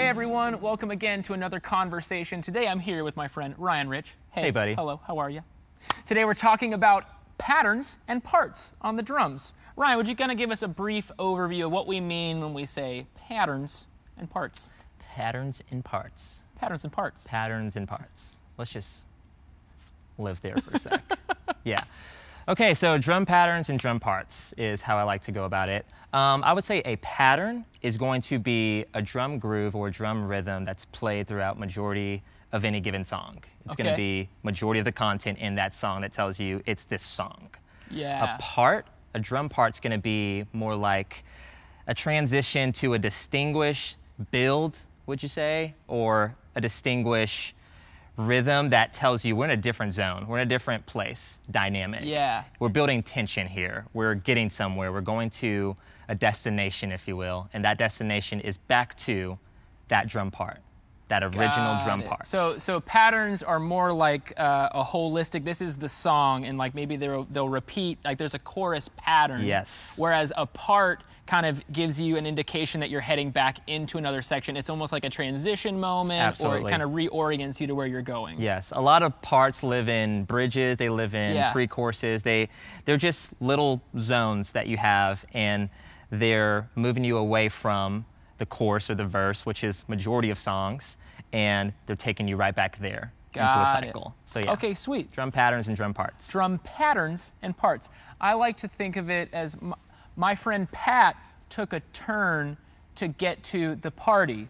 Hey, everyone. Welcome again to another conversation. Today I'm here with my friend Ryan Rich. Hey, hey buddy. Hello. How are you? Today we're talking about patterns and parts on the drums. Ryan, would you kind of give us a brief overview of what we mean when we say patterns and parts? Patterns and parts. Patterns and parts. Patterns and parts. Let's just live there for a sec. yeah. Okay, so drum patterns and drum parts is how I like to go about it. Um, I would say a pattern is going to be a drum groove or drum rhythm that's played throughout majority of any given song. It's okay. going to be majority of the content in that song that tells you it's this song. Yeah. A part, a drum part's going to be more like a transition to a distinguish build, would you say, or a distinguish rhythm that tells you we're in a different zone, we're in a different place, dynamic. Yeah. We're building tension here. We're getting somewhere. We're going to a destination, if you will, and that destination is back to that drum part that original Got drum it. part. So so patterns are more like uh, a holistic. This is the song, and like maybe they'll they'll repeat. Like there's a chorus pattern. Yes. Whereas a part kind of gives you an indication that you're heading back into another section. It's almost like a transition moment, Absolutely. or it kind of reorients you to where you're going. Yes. A lot of parts live in bridges. They live in yeah. pre-courses. They they're just little zones that you have, and they're moving you away from the chorus or the verse, which is majority of songs, and they're taking you right back there Got into a cycle. It. So yeah. Okay, sweet. Drum patterns and drum parts. Drum patterns and parts. I like to think of it as my, my friend Pat took a turn to get to the party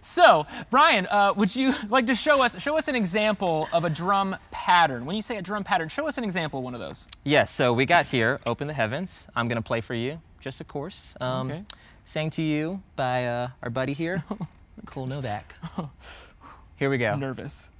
So, Brian, uh, would you like to show us show us an example of a drum pattern? When you say a drum pattern, show us an example of one of those. Yes. Yeah, so we got here, "Open the Heavens." I'm gonna play for you, just a course, um, okay. sang to you by uh, our buddy here, Cole Novak. Here we go. I'm nervous.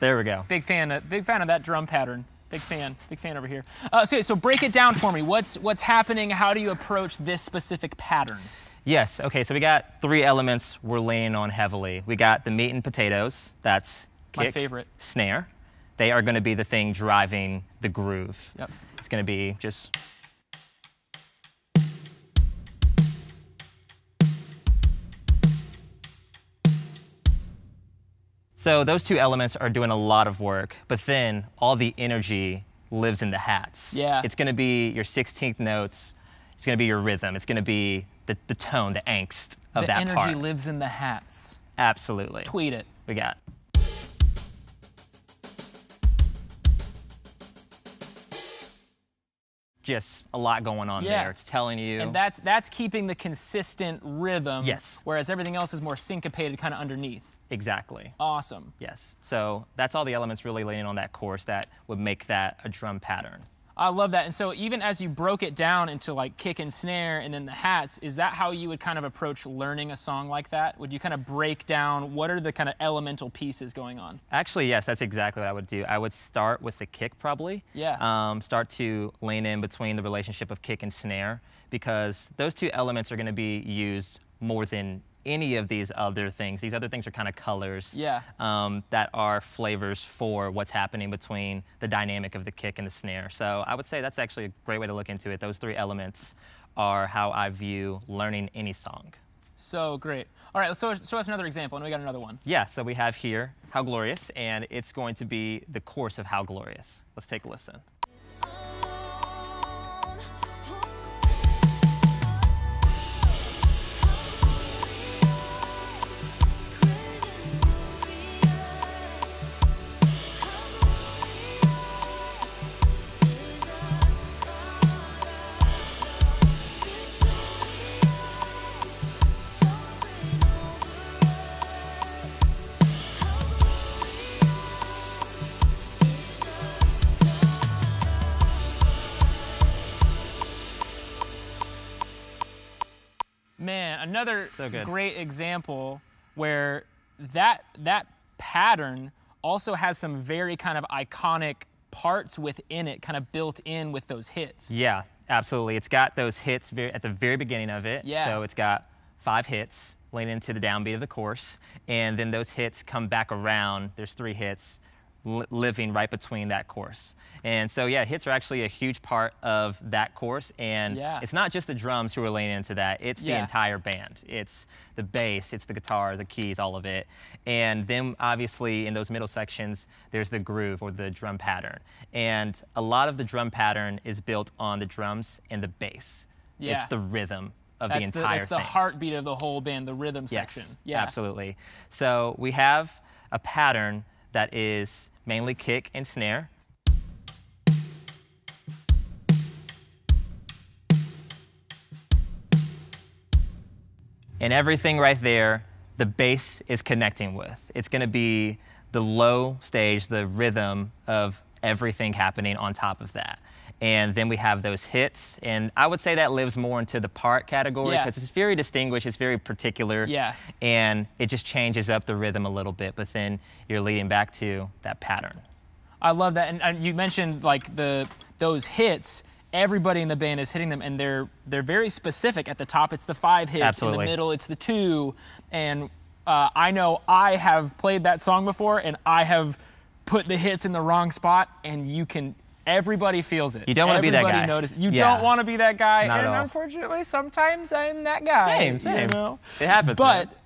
There we go. Big fan, of, big fan of that drum pattern. Big fan, big fan over here. Uh, so, so break it down for me. What's what's happening? How do you approach this specific pattern? Yes. Okay. So we got three elements we're laying on heavily. We got the meat and potatoes. That's kick, my favorite snare. They are going to be the thing driving the groove. Yep. It's going to be just So those two elements are doing a lot of work, but then all the energy lives in the hats. Yeah. It's gonna be your 16th notes, it's gonna be your rhythm, it's gonna be the, the tone, the angst of the that part. The energy lives in the hats. Absolutely. Tweet it. We got. just a lot going on yeah. there. It's telling you. And that's that's keeping the consistent rhythm. Yes. Whereas everything else is more syncopated kind of underneath. Exactly. Awesome. Yes. So that's all the elements really laying on that course that would make that a drum pattern. I love that. And so even as you broke it down into like kick and snare and then the hats, is that how you would kind of approach learning a song like that? Would you kind of break down what are the kind of elemental pieces going on? Actually, yes, that's exactly what I would do. I would start with the kick probably. Yeah. Um, start to lean in between the relationship of kick and snare because those two elements are going to be used more than any of these other things. These other things are kind of colors yeah. um, that are flavors for what's happening between the dynamic of the kick and the snare. So I would say that's actually a great way to look into it. Those three elements are how I view learning any song. So great. All right, so show us another example, and we got another one. Yeah, so we have here How Glorious, and it's going to be the course of How Glorious. Let's take a listen. another so great example where that that pattern also has some very kind of iconic parts within it kind of built in with those hits. Yeah, absolutely. It's got those hits very, at the very beginning of it. Yeah. So it's got five hits lean into the downbeat of the course, and then those hits come back around. There's three hits living right between that course. And so, yeah, hits are actually a huge part of that course. And yeah. it's not just the drums who are laying into that, it's yeah. the entire band. It's the bass, it's the guitar, the keys, all of it. And then, obviously, in those middle sections, there's the groove or the drum pattern. And a lot of the drum pattern is built on the drums and the bass. Yeah. It's the rhythm of That's the entire the, it's the heartbeat of the whole band, the rhythm yes, section. Yeah. Absolutely. So we have a pattern that is mainly kick and snare. And everything right there, the bass is connecting with. It's gonna be the low stage, the rhythm of everything happening on top of that and then we have those hits. And I would say that lives more into the part category because yeah. it's very distinguished, it's very particular, yeah. and it just changes up the rhythm a little bit, but then you're leading back to that pattern. I love that, and, and you mentioned like the those hits. Everybody in the band is hitting them, and they're they're very specific. At the top, it's the five hits. Absolutely. In the middle, it's the two, and uh, I know I have played that song before, and I have put the hits in the wrong spot, and you can Everybody feels it. You don't want to be that guy. Notices. You yeah. don't want to be that guy. Not and unfortunately, sometimes I'm that guy. Same, same. You know? It happens. But man.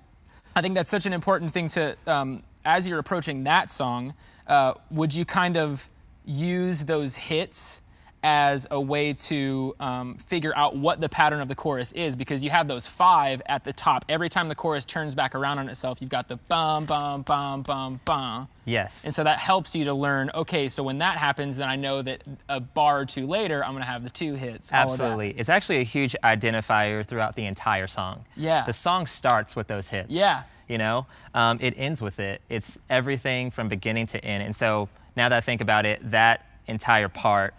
I think that's such an important thing to, um, as you're approaching that song, uh, would you kind of use those hits as a way to um, figure out what the pattern of the chorus is because you have those five at the top. Every time the chorus turns back around on itself, you've got the bum, bum, bum, bum, bum. Yes. And so that helps you to learn, okay, so when that happens, then I know that a bar or two later, I'm going to have the two hits. Absolutely. It's actually a huge identifier throughout the entire song. Yeah. The song starts with those hits. Yeah. You know, um, it ends with it. It's everything from beginning to end. And so now that I think about it, that entire part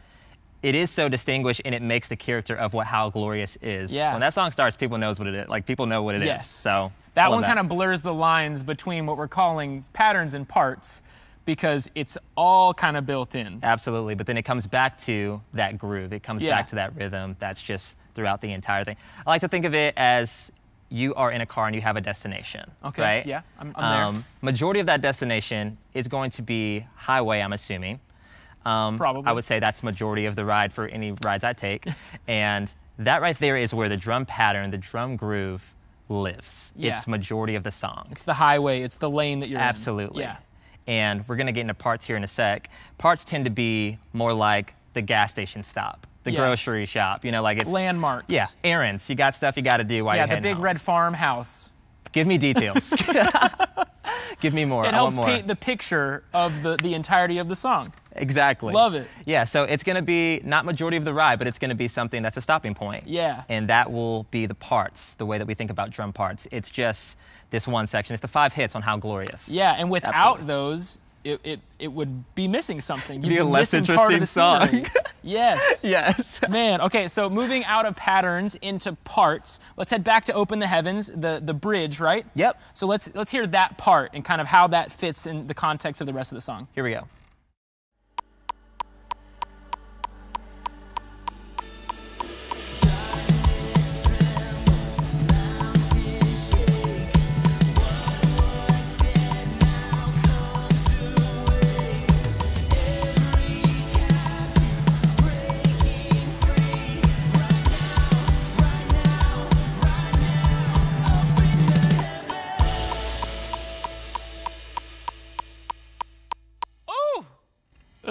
it is so distinguished and it makes the character of what How Glorious is. Yeah. When that song starts, people knows what it is. Like people know what it yes. is. So that one kind of blurs the lines between what we're calling patterns and parts because it's all kind of built in. Absolutely, but then it comes back to that groove. It comes yeah. back to that rhythm that's just throughout the entire thing. I like to think of it as you are in a car and you have a destination. Okay. Right? Yeah, I'm, I'm um, there. Majority of that destination is going to be highway, I'm assuming. Um, Probably. I would say that's majority of the ride for any rides I take. and that right there is where the drum pattern, the drum groove lives. Yeah. It's majority of the song. It's the highway, it's the lane that you're Absolutely. in. Absolutely. Yeah. And we're gonna get into parts here in a sec. Parts tend to be more like the gas station stop, the yeah. grocery shop, you know, like it's landmarks. Yeah, errands. You got stuff you gotta do while yeah, you're Yeah, the big home. red farmhouse. Give me details. Give me more. It I helps paint the picture of the, the entirety of the song. Exactly. Love it. Yeah, so it's going to be not majority of the ride, but it's going to be something that's a stopping point. Yeah. And that will be the parts, the way that we think about drum parts. It's just this one section. It's the five hits on How Glorious. Yeah, and without Absolutely. those, it, it, it would be missing something. You'd be a less interesting song. yes. Yes. Man, okay, so moving out of patterns into parts, let's head back to Open the Heavens, the, the bridge, right? Yep. So let's let's hear that part and kind of how that fits in the context of the rest of the song. Here we go.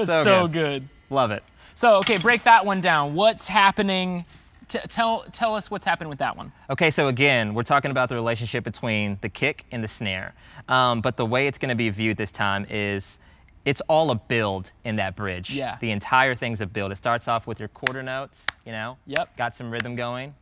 was so, so good. good. Love it. So, okay, break that one down. What's happening? T tell, tell us what's happened with that one. Okay, so again, we're talking about the relationship between the kick and the snare. Um, but the way it's going to be viewed this time is it's all a build in that bridge. Yeah. The entire thing's a build. It starts off with your quarter notes, you know? Yep. Got some rhythm going.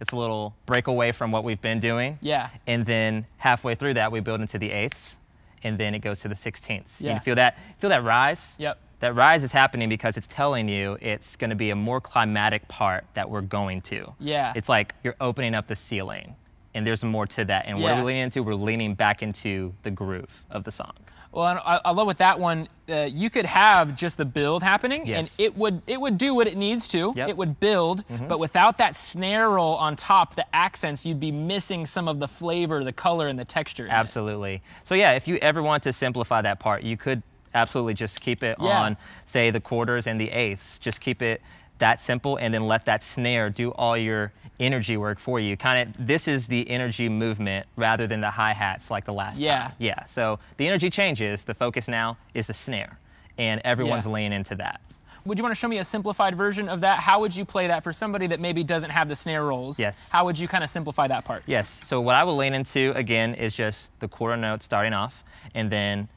It's a little breakaway from what we've been doing. Yeah. And then halfway through that, we build into the eighths, and then it goes to the sixteenths. Yeah. You feel that? Feel that rise? Yep. That rise is happening because it's telling you it's going to be a more climatic part that we're going to. Yeah. It's like you're opening up the ceiling, and there's more to that. And yeah. what are we leaning into? We're leaning back into the groove of the song. Well, I, I love with that one. Uh, you could have just the build happening, yes. and it would it would do what it needs to. Yep. It would build, mm -hmm. but without that snare roll on top, the accents, you'd be missing some of the flavor, the color, and the texture. Absolutely. So yeah, if you ever want to simplify that part, you could absolutely just keep it yeah. on, say, the quarters and the eighths. Just keep it that simple and then let that snare do all your energy work for you. Kind of this is the energy movement rather than the hi-hats like the last yeah. time. Yeah. So the energy changes, the focus now is the snare and everyone's yeah. laying into that. Would you want to show me a simplified version of that? How would you play that for somebody that maybe doesn't have the snare rolls? Yes. How would you kind of simplify that part? Yes. So what I will lean into again is just the quarter note starting off and then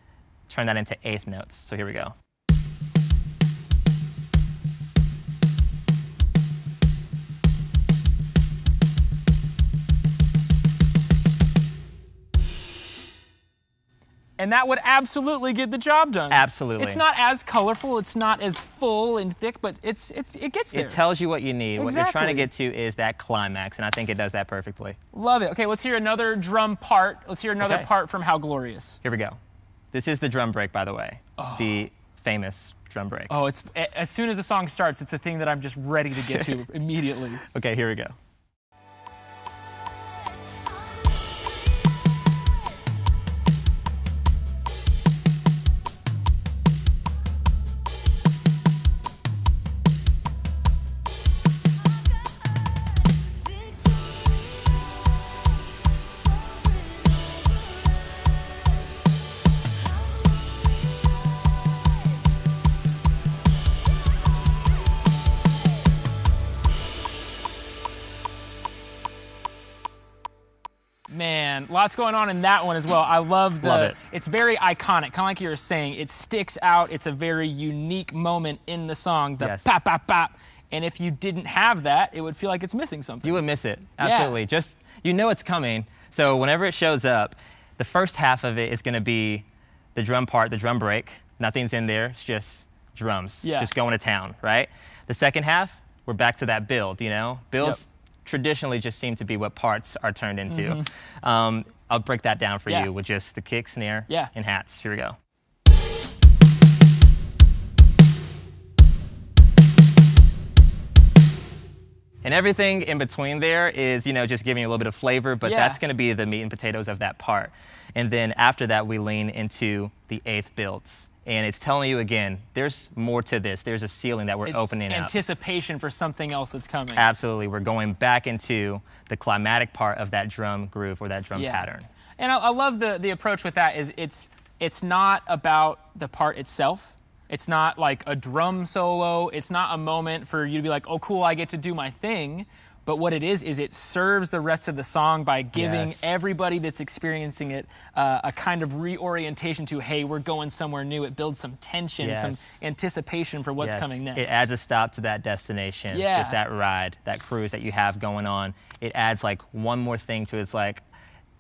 turn that into eighth notes. So here we go. And that would absolutely get the job done. Absolutely. It's not as colorful, it's not as full and thick, but it's it's it gets there. It tells you what you need. Exactly. What you're trying to get to is that climax, and I think it does that perfectly. Love it. Okay, let's hear another drum part. Let's hear another okay. part from How Glorious. Here we go. This is the drum break, by the way. Oh. The famous drum break. Oh, it's as soon as the song starts, it's the thing that I'm just ready to get to immediately. Okay, here we go. lots going on in that one as well. I love the. Love it. It's very iconic, kind of like you were saying. It sticks out. It's a very unique moment in the song. The yes. pop, pop, pop. And if you didn't have that, it would feel like it's missing something. You would miss it. Absolutely. Yeah. Just you know it's coming. So whenever it shows up, the first half of it is going to be the drum part, the drum break. Nothing's in there. It's just drums. Yeah. Just going to town, right? The second half, we're back to that build, you know? Builds yep. traditionally just seem to be what parts are turned into. Mm -hmm. um, I'll break that down for yeah. you with just the kick, snare, yeah. and hats. Here we go. And everything in between there is, you know, just giving you a little bit of flavor, but yeah. that's going to be the meat and potatoes of that part. And then after that, we lean into the eighth builds. And it's telling you again, there's more to this. There's a ceiling that we're it's opening anticipation up. for something else that's coming. Absolutely. We're going back into the climatic part of that drum groove or that drum yeah. pattern. And I, I love the, the approach with that is it's, it's not about the part itself it's not like a drum solo. It's not a moment for you to be like, oh, cool, I get to do my thing. But what it is, is it serves the rest of the song by giving yes. everybody that's experiencing it uh, a kind of reorientation to, hey, we're going somewhere new. It builds some tension, yes. some anticipation for what's yes. coming next. It adds a stop to that destination, yeah. just that ride, that cruise that you have going on. It adds like one more thing to it. It's like,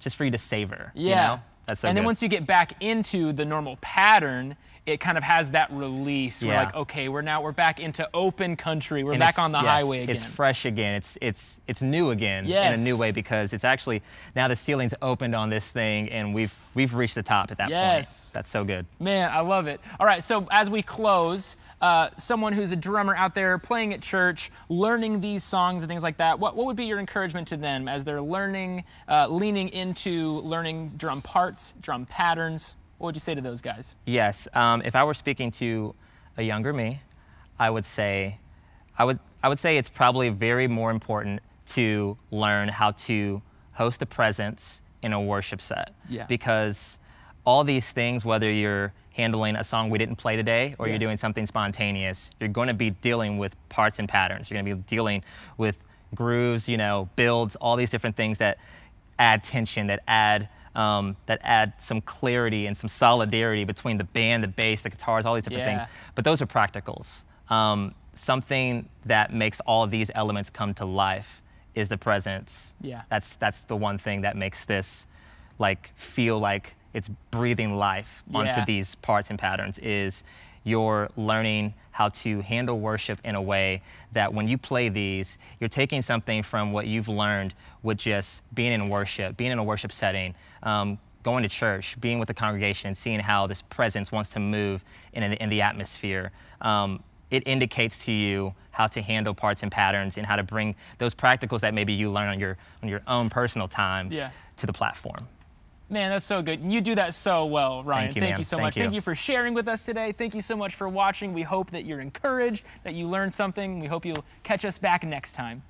just for you to savor. Yeah. You know? That's so And then once you get back into the normal pattern, it kind of has that release. Yeah. We're like, okay, we're now we're back into open country. We're and back on the yes, highway again. It's fresh again. It's it's it's new again yes. in a new way because it's actually now the ceiling's opened on this thing and we've we've reached the top at that yes. point. Yes. That's so good. Man, I love it. All right, so as we close, uh, someone who's a drummer out there playing at church, learning these songs and things like that, what, what would be your encouragement to them as they're learning, uh, leaning into learning drum parts, drum patterns? What would you say to those guys? Yes, um, if I were speaking to a younger me, I would say, I would, I would say it's probably very more important to learn how to host the presence in a worship set. Yeah. Because all these things, whether you're handling a song we didn't play today or yeah. you're doing something spontaneous, you're going to be dealing with parts and patterns. You're going to be dealing with grooves, you know, builds, all these different things that add tension, that add um, that add some clarity and some solidarity between the band, the bass, the guitars, all these different yeah. things. But those are practicals. Um, something that makes all these elements come to life is the presence. Yeah. That's that's the one thing that makes this like feel like it's breathing life onto yeah. these parts and patterns is you're learning how to handle worship in a way that when you play these, you're taking something from what you've learned with just being in worship, being in a worship setting, um, going to church, being with the congregation, and seeing how this presence wants to move in, in, in the atmosphere. Um, it indicates to you how to handle parts and patterns and how to bring those practicals that maybe you learn on your on your own personal time yeah. to the platform. Man, that's so good. You do that so well, Ryan. Thank you, Thank you so Thank much. You. Thank you for sharing with us today. Thank you so much for watching. We hope that you're encouraged, that you learned something. We hope you'll catch us back next time.